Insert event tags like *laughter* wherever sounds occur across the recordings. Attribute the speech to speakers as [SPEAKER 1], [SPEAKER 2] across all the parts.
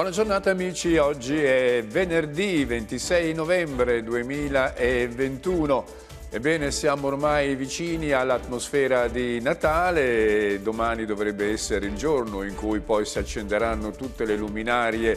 [SPEAKER 1] Buona giornata amici, oggi è venerdì 26 novembre 2021. Ebbene, siamo ormai vicini all'atmosfera di Natale, domani dovrebbe essere il giorno in cui poi si accenderanno tutte le luminarie,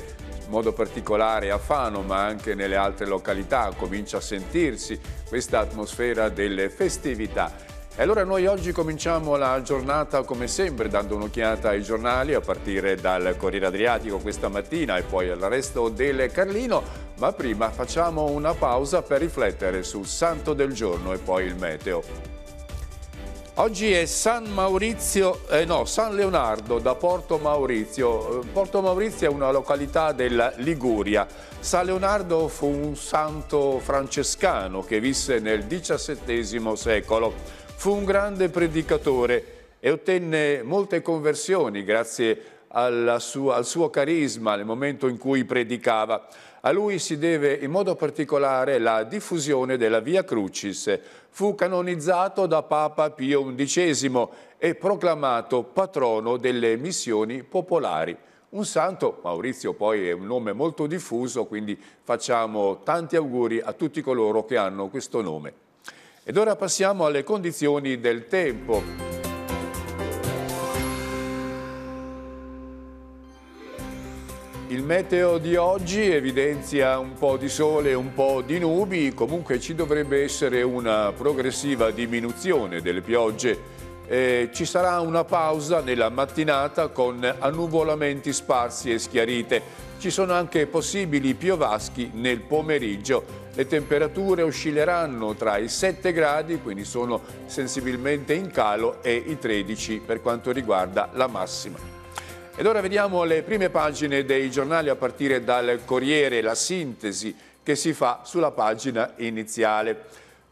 [SPEAKER 1] in modo particolare a Fano, ma anche nelle altre località, comincia a sentirsi questa atmosfera delle festività. E allora noi oggi cominciamo la giornata come sempre dando un'occhiata ai giornali a partire dal Corriere Adriatico questa mattina e poi all'arresto del Carlino, ma prima facciamo una pausa per riflettere sul santo del giorno e poi il meteo. Oggi è San, Maurizio, eh no, San Leonardo da Porto Maurizio. Eh, Porto Maurizio è una località della Liguria. San Leonardo fu un santo francescano che visse nel XVII secolo. Fu un grande predicatore e ottenne molte conversioni grazie sua, al suo carisma nel momento in cui predicava. A lui si deve in modo particolare la diffusione della Via Crucis. Fu canonizzato da Papa Pio XI e proclamato patrono delle missioni popolari. Un santo, Maurizio poi è un nome molto diffuso, quindi facciamo tanti auguri a tutti coloro che hanno questo nome. Ed ora passiamo alle condizioni del tempo. Il meteo di oggi evidenzia un po' di sole, e un po' di nubi, comunque ci dovrebbe essere una progressiva diminuzione delle piogge eh, ci sarà una pausa nella mattinata con annuvolamenti sparsi e schiarite. Ci sono anche possibili piovaschi nel pomeriggio. Le temperature oscilleranno tra i 7 gradi, quindi sono sensibilmente in calo, e i 13 per quanto riguarda la massima. Ed ora vediamo le prime pagine dei giornali a partire dal Corriere, la sintesi che si fa sulla pagina iniziale.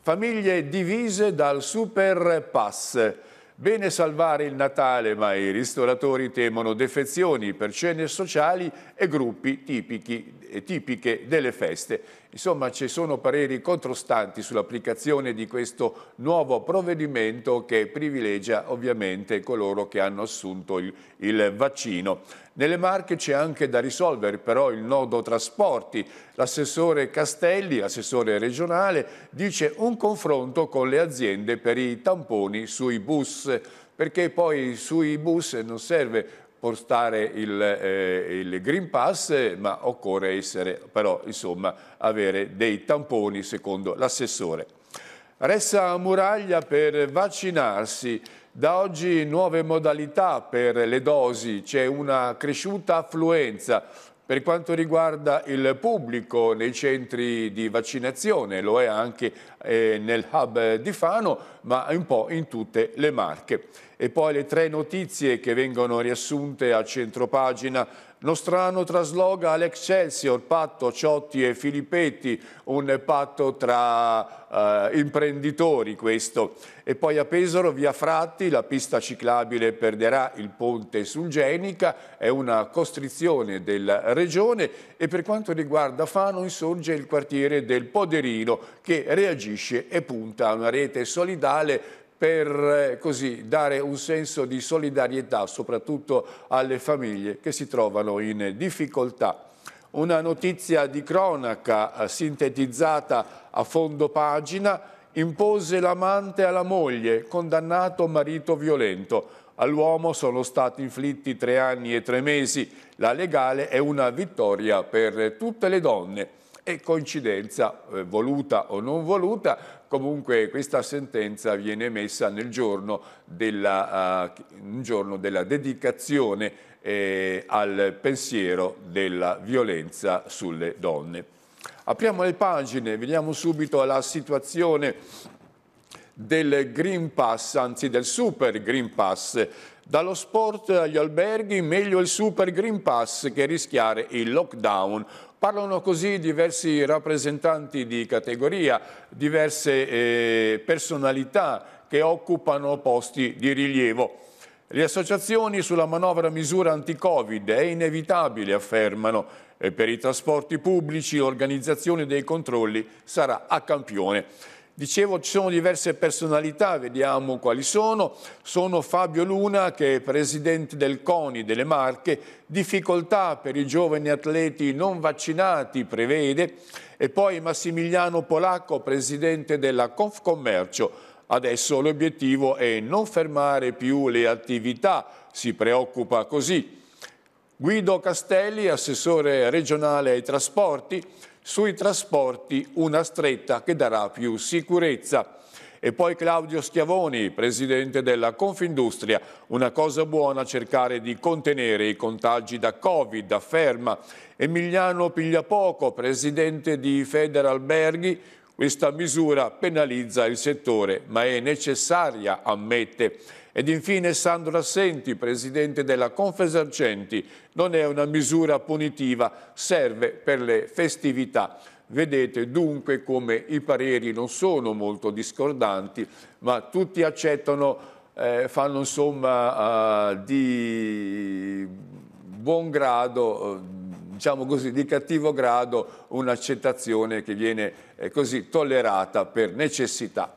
[SPEAKER 1] Famiglie divise dal Super Pass. Bene salvare il Natale, ma i ristoratori temono defezioni per cene sociali e gruppi tipiche delle feste. Insomma, ci sono pareri controstanti sull'applicazione di questo nuovo provvedimento che privilegia ovviamente coloro che hanno assunto il, il vaccino. Nelle Marche c'è anche da risolvere però il nodo trasporti. L'assessore Castelli, assessore regionale, dice un confronto con le aziende per i tamponi sui bus perché poi sui bus non serve portare il, eh, il, Green Pass, ma occorre essere, però, insomma, avere dei tamponi secondo l'assessore. Ressa a muraglia per vaccinarsi. Da oggi nuove modalità per le dosi, c'è una cresciuta affluenza, per quanto riguarda il pubblico nei centri di vaccinazione, lo è anche eh, nel hub di Fano, ma un po' in tutte le marche. E poi le tre notizie che vengono riassunte a centropagina Nostrano trasloga all'Excelsior, patto Ciotti e Filippetti, un patto tra eh, imprenditori questo. E poi a Pesaro, via Fratti, la pista ciclabile perderà il ponte sul Genica, è una costrizione della regione e per quanto riguarda Fano insorge il quartiere del Poderino che reagisce e punta a una rete solidale per eh, così dare un senso di solidarietà soprattutto alle famiglie che si trovano in difficoltà. Una notizia di cronaca eh, sintetizzata a fondo pagina impose l'amante alla moglie, condannato marito violento. All'uomo sono stati inflitti tre anni e tre mesi. La legale è una vittoria per tutte le donne. E coincidenza, eh, voluta o non voluta, comunque questa sentenza viene emessa nel giorno della, uh, giorno della dedicazione eh, al pensiero della violenza sulle donne. Apriamo le pagine, veniamo subito alla situazione del Green Pass, anzi del Super Green Pass, dallo sport agli alberghi, meglio il Super Green Pass che rischiare il lockdown. Parlano così diversi rappresentanti di categoria, diverse eh, personalità che occupano posti di rilievo. Le associazioni sulla manovra misura anti-Covid è inevitabile, affermano, e per i trasporti pubblici l'organizzazione dei controlli sarà a campione. Dicevo, ci sono diverse personalità, vediamo quali sono. Sono Fabio Luna, che è presidente del CONI delle Marche, difficoltà per i giovani atleti non vaccinati prevede, e poi Massimiliano Polacco, presidente della Confcommercio. Adesso l'obiettivo è non fermare più le attività, si preoccupa così. Guido Castelli, assessore regionale ai trasporti, sui trasporti una stretta che darà più sicurezza. E poi Claudio Schiavoni, presidente della Confindustria, una cosa buona cercare di contenere i contagi da Covid, afferma. Emiliano Pigliapoco, presidente di Federalberghi, questa misura penalizza il settore, ma è necessaria, ammette. Ed infine Sandro Assenti, presidente della Confesercenti, non è una misura punitiva, serve per le festività. Vedete dunque come i pareri non sono molto discordanti, ma tutti accettano, eh, fanno insomma eh, di buon grado, eh, diciamo così, di cattivo grado un'accettazione che viene eh, così tollerata per necessità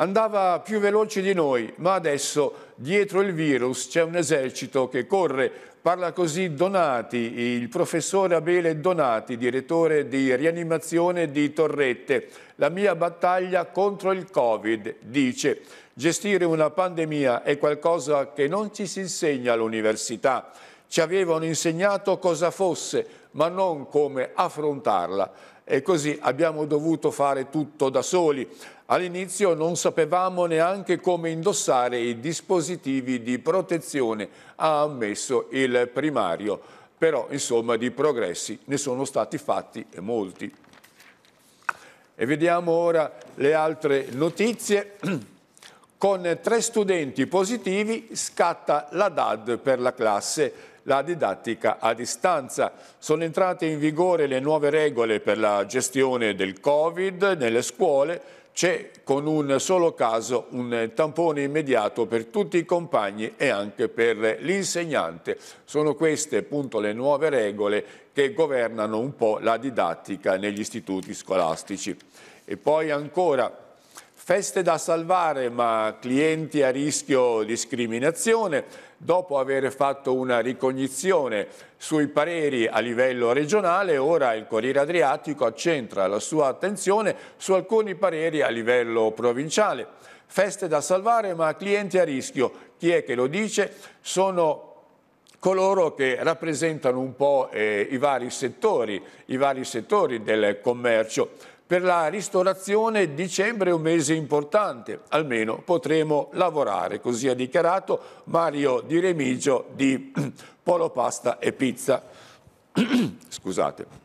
[SPEAKER 1] andava più veloce di noi, ma adesso dietro il virus c'è un esercito che corre. Parla così Donati, il professore Abele Donati, direttore di rianimazione di Torrette. La mia battaglia contro il Covid, dice. Gestire una pandemia è qualcosa che non ci si insegna all'università. Ci avevano insegnato cosa fosse, ma non come affrontarla e così abbiamo dovuto fare tutto da soli. All'inizio non sapevamo neanche come indossare i dispositivi di protezione, ha ammesso il primario. Però, insomma, di progressi ne sono stati fatti e molti. E vediamo ora le altre notizie. *clears throat* Con tre studenti positivi scatta la DAD per la classe la didattica a distanza. Sono entrate in vigore le nuove regole per la gestione del Covid nelle scuole, c'è con un solo caso un tampone immediato per tutti i compagni e anche per l'insegnante. Sono queste appunto le nuove regole che governano un po' la didattica negli istituti scolastici. E poi ancora Feste da salvare ma clienti a rischio discriminazione. Dopo aver fatto una ricognizione sui pareri a livello regionale, ora il Corriere Adriatico accentra la sua attenzione su alcuni pareri a livello provinciale. Feste da salvare ma clienti a rischio. Chi è che lo dice? Sono coloro che rappresentano un po' eh, i, vari settori, i vari settori del commercio. Per la ristorazione dicembre è un mese importante, almeno potremo lavorare, così ha dichiarato Mario Di Remigio di *clears throat* Polo Pasta e Pizza. *clears throat* Scusate.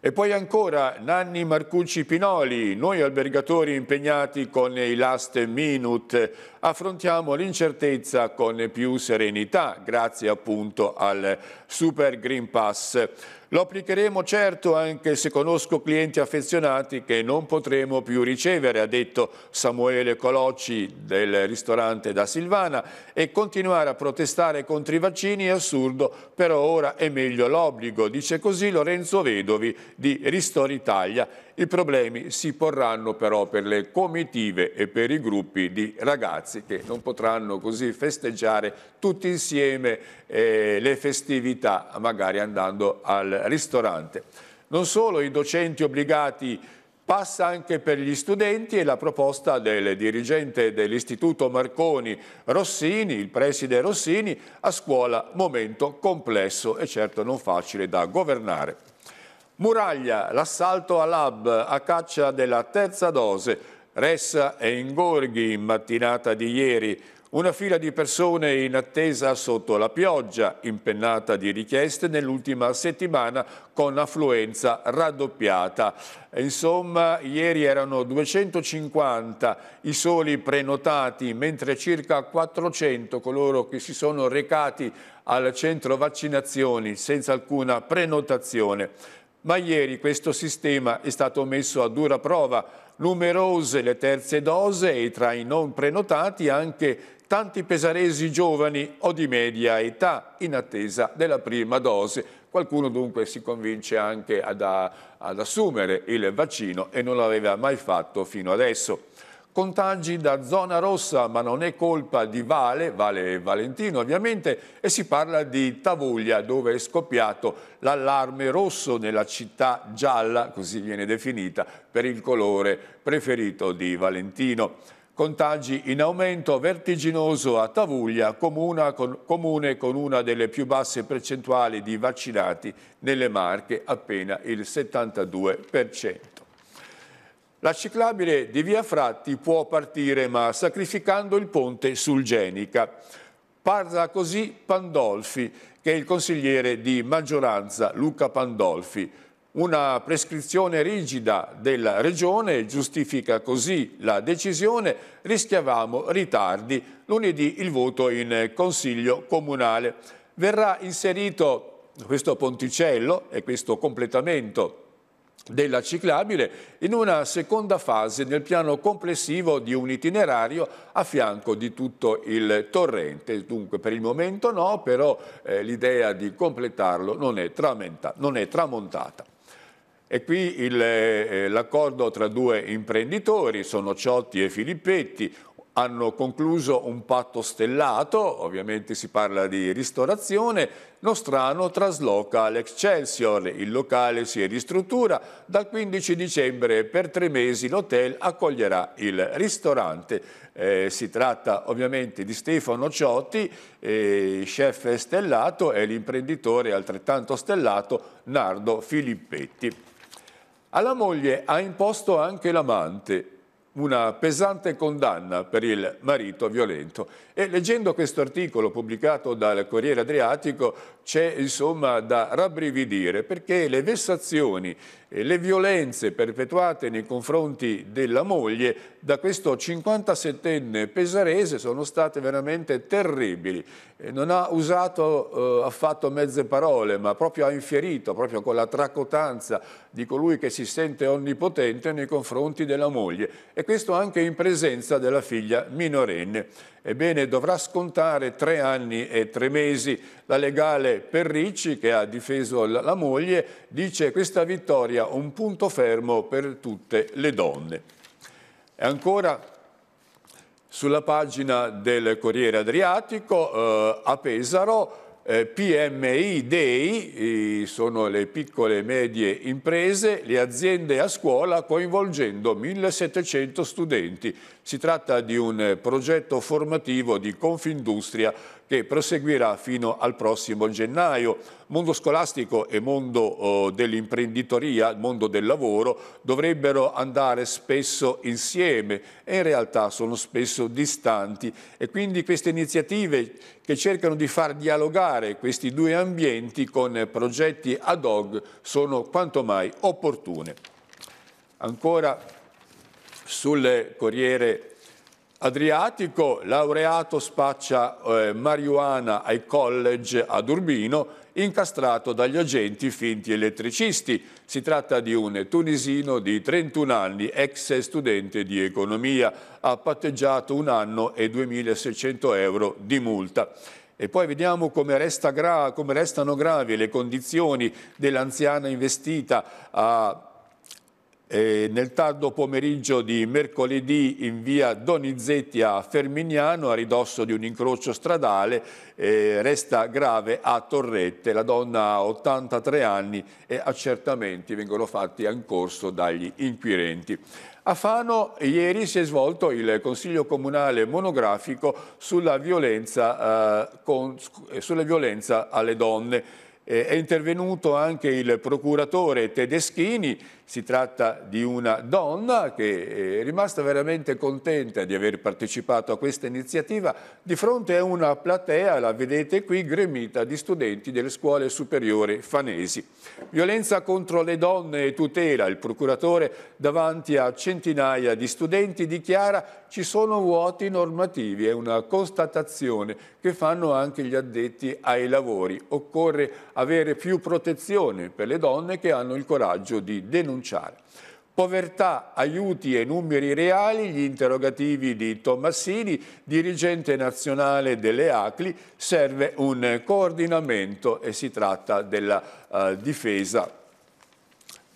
[SPEAKER 1] E poi ancora Nanni Marcucci Pinoli, noi albergatori impegnati con i last minute affrontiamo l'incertezza con più serenità grazie appunto al Super Green Pass. Lo applicheremo certo anche se conosco clienti affezionati che non potremo più ricevere, ha detto Samuele Colocci del ristorante da Silvana, e continuare a protestare contro i vaccini è assurdo, però ora è meglio l'obbligo, dice così Lorenzo Vedovi di Ristori Italia. I problemi si porranno però per le comitive e per i gruppi di ragazzi che non potranno così festeggiare tutti insieme eh, le festività, magari andando al ristorante. Non solo i docenti obbligati passa anche per gli studenti e la proposta del dirigente dell'Istituto Marconi Rossini, il preside Rossini, a scuola momento complesso e certo non facile da governare. Muraglia, l'assalto a lab a caccia della terza dose, Ressa e Ingorghi in mattinata di ieri una fila di persone in attesa sotto la pioggia, impennata di richieste nell'ultima settimana con affluenza raddoppiata. Insomma, ieri erano 250 i soli prenotati, mentre circa 400 coloro che si sono recati al centro vaccinazioni senza alcuna prenotazione. Ma ieri questo sistema è stato messo a dura prova numerose le terze dose e tra i non prenotati anche tanti pesaresi giovani o di media età in attesa della prima dose. Qualcuno dunque si convince anche ad, ad assumere il vaccino e non l'aveva mai fatto fino adesso contagi da zona rossa, ma non è colpa di Vale, Vale Valentino ovviamente, e si parla di Tavuglia dove è scoppiato l'allarme rosso nella città gialla, così viene definita, per il colore preferito di Valentino. Contagi in aumento vertiginoso a Tavuglia, comune con una delle più basse percentuali di vaccinati nelle Marche, appena il 72%. La ciclabile di Via Fratti può partire ma sacrificando il ponte sul Genica. Parla così Pandolfi, che è il consigliere di maggioranza Luca Pandolfi. Una prescrizione rigida della Regione giustifica così la decisione, rischiavamo ritardi. Lunedì il voto in Consiglio Comunale. Verrà inserito questo ponticello e questo completamento della ciclabile in una seconda fase nel piano complessivo di un itinerario a fianco di tutto il torrente. Dunque per il momento no, però eh, l'idea di completarlo non è, non è tramontata. E qui eh, l'accordo tra due imprenditori, sono Ciotti e Filippetti, hanno concluso un patto stellato, ovviamente si parla di ristorazione, Nostrano trasloca l'Excelsior, il locale si ristruttura, dal 15 dicembre per tre mesi l'hotel accoglierà il ristorante. Eh, si tratta ovviamente di Stefano Ciotti, eh, chef stellato e l'imprenditore altrettanto stellato Nardo Filippetti. Alla moglie ha imposto anche l'amante, una pesante condanna per il marito violento e leggendo questo articolo pubblicato dal Corriere Adriatico c'è insomma da rabbrividire perché le vessazioni e le violenze perpetuate nei confronti della moglie da questo 57enne pesarese sono state veramente terribili. Non ha usato eh, affatto mezze parole ma proprio ha infierito, proprio con la tracotanza di colui che si sente onnipotente nei confronti della moglie e questo anche in presenza della figlia minorenne. Ebbene, dovrà scontare tre anni e tre mesi. La legale per Ricci, che ha difeso la moglie, dice questa vittoria un punto fermo per tutte le donne. E ancora sulla pagina del Corriere Adriatico eh, a Pesaro eh, PMI Day sono le piccole e medie imprese, le aziende a scuola coinvolgendo 1700 studenti. Si tratta di un progetto formativo di Confindustria che proseguirà fino al prossimo gennaio. Mondo scolastico e mondo oh, dell'imprenditoria, mondo del lavoro, dovrebbero andare spesso insieme e in realtà sono spesso distanti e quindi queste iniziative che cercano di far dialogare questi due ambienti con progetti ad hoc sono quanto mai opportune. Ancora sul Corriere Adriatico, laureato spaccia eh, marijuana ai college ad Urbino, incastrato dagli agenti finti elettricisti. Si tratta di un tunisino di 31 anni, ex studente di economia. Ha patteggiato un anno e 2.600 euro di multa. E poi vediamo come, resta gra come restano gravi le condizioni dell'anziana investita a e nel tardo pomeriggio di mercoledì in via Donizetti a Ferminiano, a ridosso di un incrocio stradale, eh, resta grave a Torrette. La donna ha 83 anni e accertamenti vengono fatti in corso dagli inquirenti. A Fano ieri si è svolto il Consiglio Comunale monografico sulla violenza, eh, con, eh, sulla violenza alle donne. Eh, è intervenuto anche il procuratore Tedeschini si tratta di una donna che eh, è rimasta veramente contenta di aver partecipato a questa iniziativa di fronte a una platea, la vedete qui, gremita di studenti delle scuole superiori fanesi. Violenza contro le donne e tutela. Il procuratore davanti a centinaia di studenti dichiara ci sono vuoti normativi. È una constatazione che fanno anche gli addetti ai lavori. Occorre avere più protezione per le donne che hanno il coraggio di denunciare denunciare. Povertà, aiuti e numeri reali, gli interrogativi di Tommassini, dirigente nazionale delle ACLI, serve un coordinamento e si tratta della uh, difesa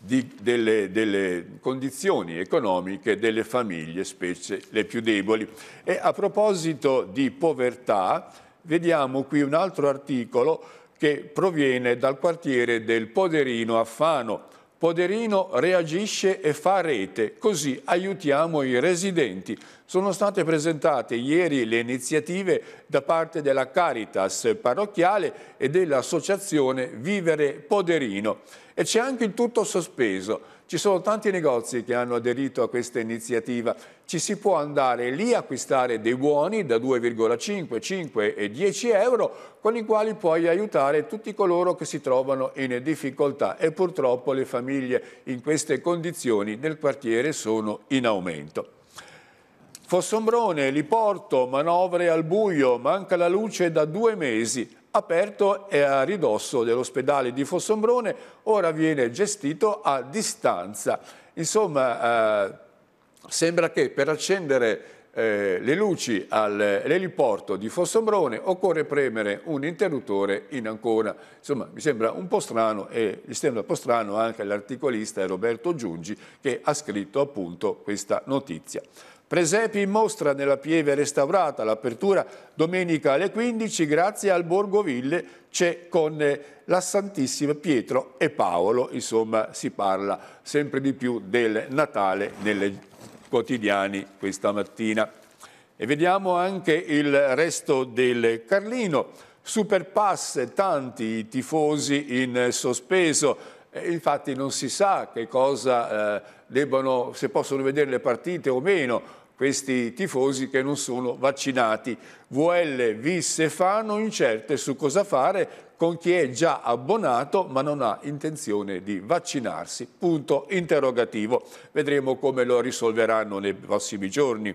[SPEAKER 1] di, delle, delle, condizioni economiche delle famiglie, specie le più deboli. E a proposito di povertà, vediamo qui un altro articolo che proviene dal quartiere del Poderino a Fano, Poderino reagisce e fa rete, così aiutiamo i residenti. Sono state presentate ieri le iniziative da parte della Caritas parrocchiale e dell'associazione Vivere Poderino. E c'è anche il tutto sospeso ci sono tanti negozi che hanno aderito a questa iniziativa. Ci si può andare lì a acquistare dei buoni da 2,5, 5 e 10 euro con i quali puoi aiutare tutti coloro che si trovano in difficoltà e purtroppo le famiglie in queste condizioni nel quartiere sono in aumento. Fossombrone, Liporto, manovre al buio, manca la luce da due mesi aperto è a ridosso dell'ospedale di Fossombrone, ora viene gestito a distanza. Insomma, eh, sembra che per accendere eh, le luci all'eliporto di Fossombrone occorre premere un interruttore in ancora. Insomma, mi sembra un po' strano e mi sembra un po' strano anche l'articolista Roberto Giungi che ha scritto appunto questa notizia. Presepi in mostra nella pieve restaurata, l'apertura domenica alle 15 grazie al Borgoville c'è con eh, la Santissima Pietro e Paolo, insomma si parla sempre di più del Natale nelle quotidiani questa mattina. E vediamo anche il resto del Carlino, superpass tanti tifosi in sospeso, eh, infatti non si sa che cosa... Eh, debbano, se possono vedere le partite o meno, questi tifosi che non sono vaccinati. VL, Vis e Fano incerte su cosa fare con chi è già abbonato ma non ha intenzione di vaccinarsi. Punto interrogativo. Vedremo come lo risolveranno nei prossimi giorni.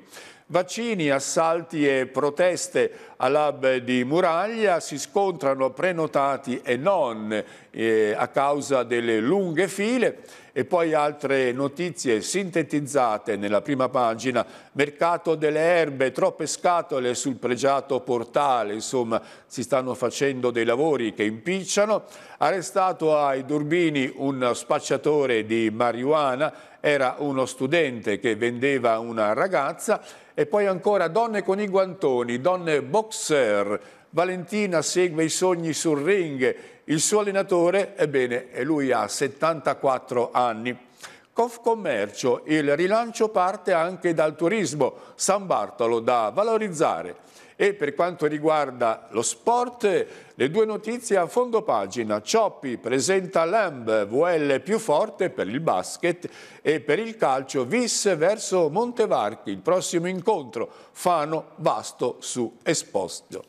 [SPEAKER 1] Vaccini, assalti e proteste all'hub di Muraglia si scontrano prenotati e non eh, a causa delle lunghe file. E poi altre notizie sintetizzate nella prima pagina. Mercato delle erbe, troppe scatole sul pregiato portale, insomma si stanno facendo dei lavori che impicciano. Arrestato ai Durbini un spacciatore di marijuana, era uno studente che vendeva una ragazza e poi ancora donne con i guantoni, donne boxer. Valentina segue i sogni sul ring il suo allenatore, ebbene, lui ha 74 anni. Confcommercio, il rilancio parte anche dal turismo, San Bartolo da valorizzare. E per quanto riguarda lo sport, le due notizie a fondo pagina. Cioppi presenta l'AMB, VL più forte per il basket e per il calcio Vis verso Montevarchi. Il prossimo incontro, Fano Vasto su Esposto.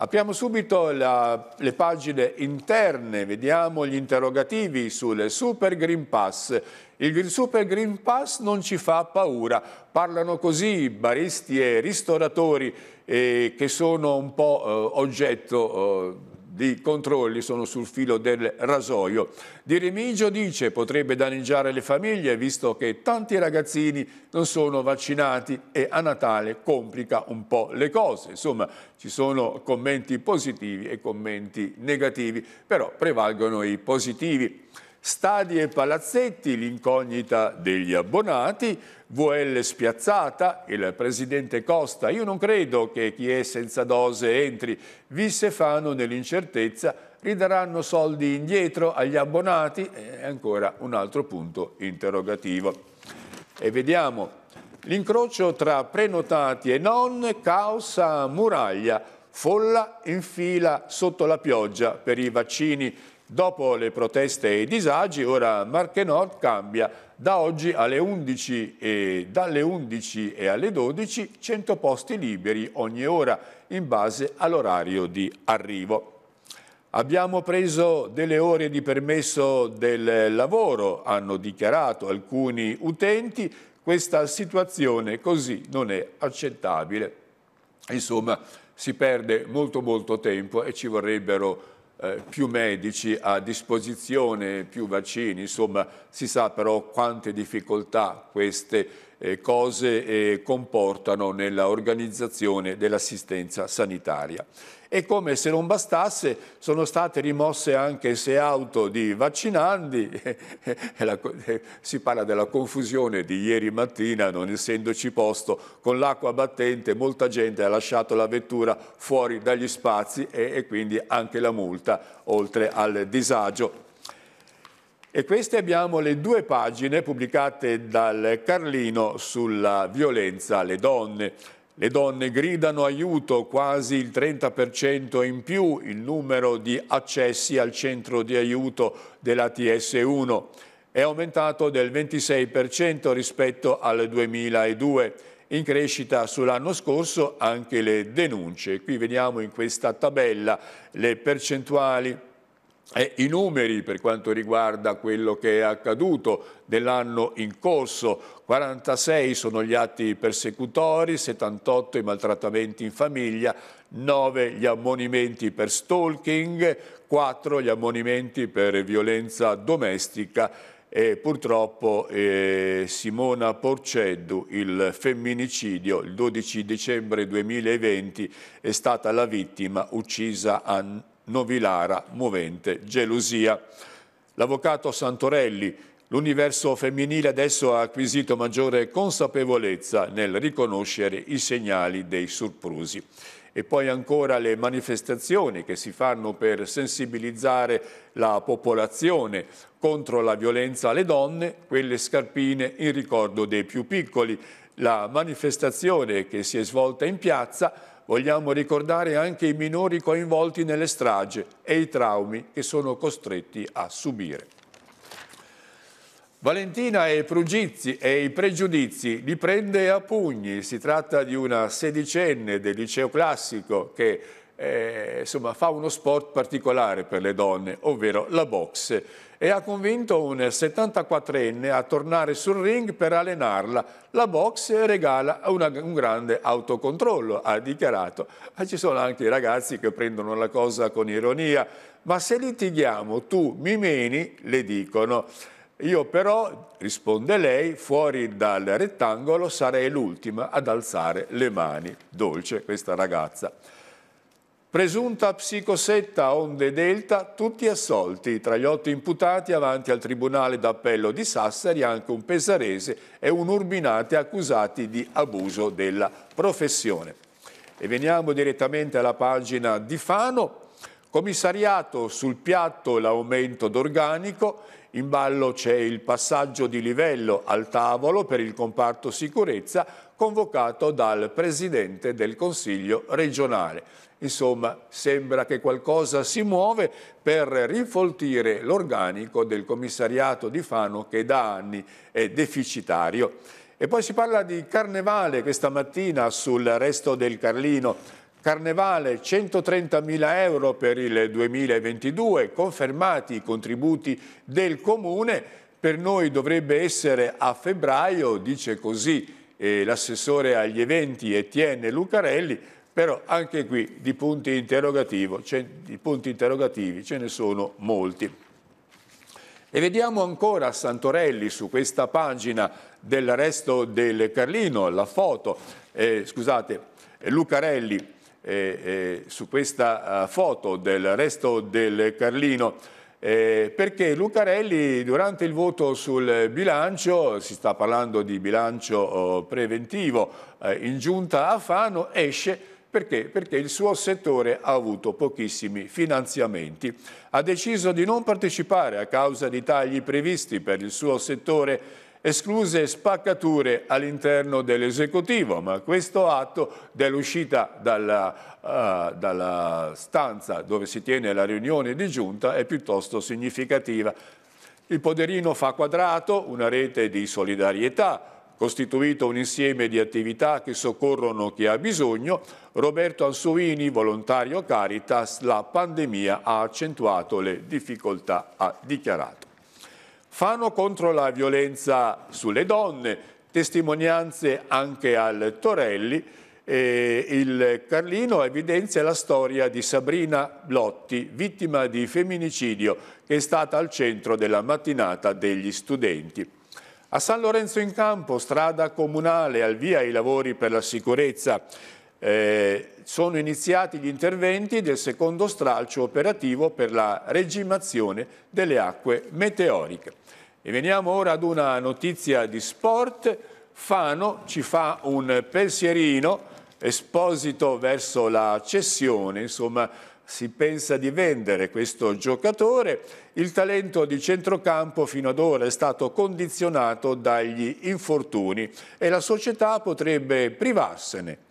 [SPEAKER 1] Apriamo subito la, le pagine interne, vediamo gli interrogativi sul Super Green Pass. Il Super Green Pass non ci fa paura, parlano così baristi e ristoratori eh, che sono un po' eh, oggetto eh, di controlli sono sul filo del rasoio. Di Remigio dice potrebbe danneggiare le famiglie visto che tanti ragazzini non sono vaccinati e a Natale complica un po' le cose. Insomma, ci sono commenti positivi e commenti negativi, però prevalgono i positivi. Stadi e palazzetti, l'incognita degli abbonati, VL spiazzata, il presidente Costa, io non credo che chi è senza dose entri, visse Fano nell'incertezza, ridaranno soldi indietro agli abbonati, è ancora un altro punto interrogativo. E vediamo, l'incrocio tra prenotati e non causa muraglia, folla in fila sotto la pioggia per i vaccini Dopo le proteste e i disagi, ora Marche Nord cambia da oggi alle 11 e dalle 11 e alle 12 100 posti liberi ogni ora in base all'orario di arrivo. Abbiamo preso delle ore di permesso del lavoro, hanno dichiarato alcuni utenti, questa situazione così non è accettabile. Insomma, si perde molto molto tempo e ci vorrebbero eh, più medici a disposizione, più vaccini, insomma si sa però quante difficoltà queste eh, cose eh, comportano nell'organizzazione dell'assistenza sanitaria. E come se non bastasse sono state rimosse anche sei auto di vaccinandi, *laughs* eh, si parla della confusione di ieri mattina, non essendoci posto, con l'acqua battente molta gente ha lasciato la vettura fuori dagli spazi e, e quindi anche la multa, oltre al disagio e queste abbiamo le due pagine pubblicate dal Carlino sulla violenza alle donne. Le donne gridano aiuto, quasi il 30% in più il numero di accessi al centro di aiuto della TS1. È aumentato del 26% rispetto al 2002. In crescita sull'anno scorso anche le denunce. Qui vediamo in questa tabella le percentuali e i numeri per quanto riguarda quello che è accaduto dell'anno in corso. 46 sono gli atti persecutori, 78 i maltrattamenti in famiglia, 9 gli ammonimenti per stalking, 4 gli ammonimenti per violenza domestica e purtroppo eh, Simona Porceddu, il femminicidio, il 12 dicembre 2020 è stata la vittima uccisa a novilara, movente, gelosia. L'avvocato Santorelli, l'universo femminile adesso ha acquisito maggiore consapevolezza nel riconoscere i segnali dei surprusi e poi ancora le manifestazioni che si fanno per sensibilizzare la popolazione contro la violenza alle donne, quelle scarpine in ricordo dei più piccoli. La manifestazione che si è svolta in piazza vogliamo ricordare anche i minori coinvolti nelle strage e i traumi che sono costretti a subire. Valentina e i, pregiudizi, e i pregiudizi li prende a pugni, si tratta di una sedicenne del liceo classico che eh, insomma, fa uno sport particolare per le donne, ovvero la boxe, e ha convinto un 74enne a tornare sul ring per allenarla. La boxe regala una, un grande autocontrollo, ha dichiarato. Ma ci sono anche i ragazzi che prendono la cosa con ironia, ma se litighiamo tu mi meni, le dicono. Io però, risponde lei, fuori dal rettangolo sarei l'ultima ad alzare le mani. Dolce questa ragazza. Presunta psicosetta onde delta, tutti assolti. Tra gli otto imputati avanti al Tribunale d'Appello di Sassari anche un pesarese e un urbinate accusati di abuso della professione. E veniamo direttamente alla pagina di Fano. Commissariato sul piatto l'aumento d'organico in ballo c'è il passaggio di livello al tavolo per il comparto sicurezza convocato dal Presidente del Consiglio regionale. Insomma, sembra che qualcosa si muove per rinfoltire l'organico del commissariato di Fano che da anni è deficitario. E poi si parla di carnevale questa mattina sul resto del Carlino Carnevale 130.000 euro per il 2022, confermati i contributi del Comune, per noi dovrebbe essere a febbraio, dice così eh, l'assessore agli eventi Etienne Lucarelli, però anche qui di punti, di punti interrogativi ce ne sono molti. E vediamo ancora Santorelli su questa pagina del resto del Carlino, la foto, eh, scusate, Lucarelli eh, su questa eh, foto del resto del Carlino, eh, perché Lucarelli durante il voto sul bilancio, si sta parlando di bilancio oh, preventivo, eh, in giunta a Fano esce perché? Perché il suo settore ha avuto pochissimi finanziamenti. Ha deciso di non partecipare a causa di tagli previsti per il suo settore escluse spaccature all'interno dell'esecutivo, ma questo atto dell'uscita dalla, uh, dalla stanza dove si tiene la riunione di giunta è piuttosto significativa. Il poderino fa quadrato, una rete di solidarietà, costituito un insieme di attività che soccorrono chi ha bisogno, Roberto Ansuini, volontario Caritas, la pandemia ha accentuato le difficoltà, ha dichiarato. Fano contro la violenza sulle donne, testimonianze anche al Torelli, eh, il Carlino evidenzia la storia di Sabrina Blotti, vittima di femminicidio, che è stata al centro della mattinata degli studenti. A San Lorenzo in Campo, strada comunale, al via i lavori per la sicurezza eh, sono iniziati gli interventi del secondo stralcio operativo per la regimazione delle acque meteoriche. E veniamo ora ad una notizia di sport. Fano ci fa un pensierino esposito verso la cessione, insomma si pensa di vendere questo giocatore. Il talento di centrocampo fino ad ora è stato condizionato dagli infortuni e la società potrebbe privarsene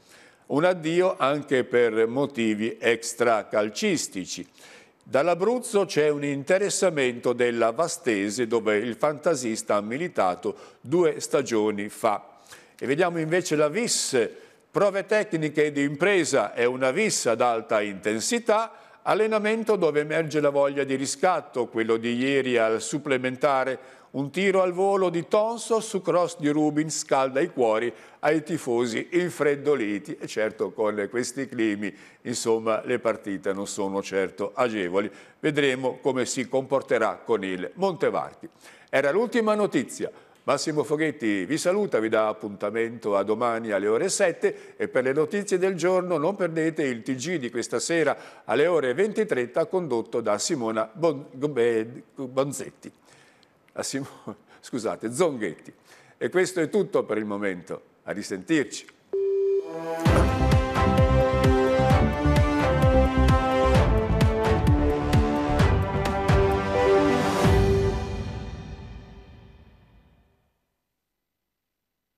[SPEAKER 1] un addio anche per motivi extracalcistici. Dall'Abruzzo c'è un interessamento della Vastese dove il fantasista ha militato due stagioni fa. E vediamo invece la VIS, prove tecniche di impresa è una VIS ad alta intensità, Allenamento dove emerge la voglia di riscatto, quello di ieri al supplementare. Un tiro al volo di Tonso su cross di Rubin scalda i cuori ai tifosi infreddoliti. E certo con questi climi, insomma, le partite non sono certo agevoli. Vedremo come si comporterà con il Montevarchi. Era l'ultima notizia. Massimo Foghetti vi saluta, vi dà appuntamento a domani alle ore 7 e per le notizie del giorno non perdete il TG di questa sera alle ore 20.30 condotto da Simona bon Bonzetti. Sim *laughs* scusate, Zonghetti. E questo è tutto per il momento. A risentirci.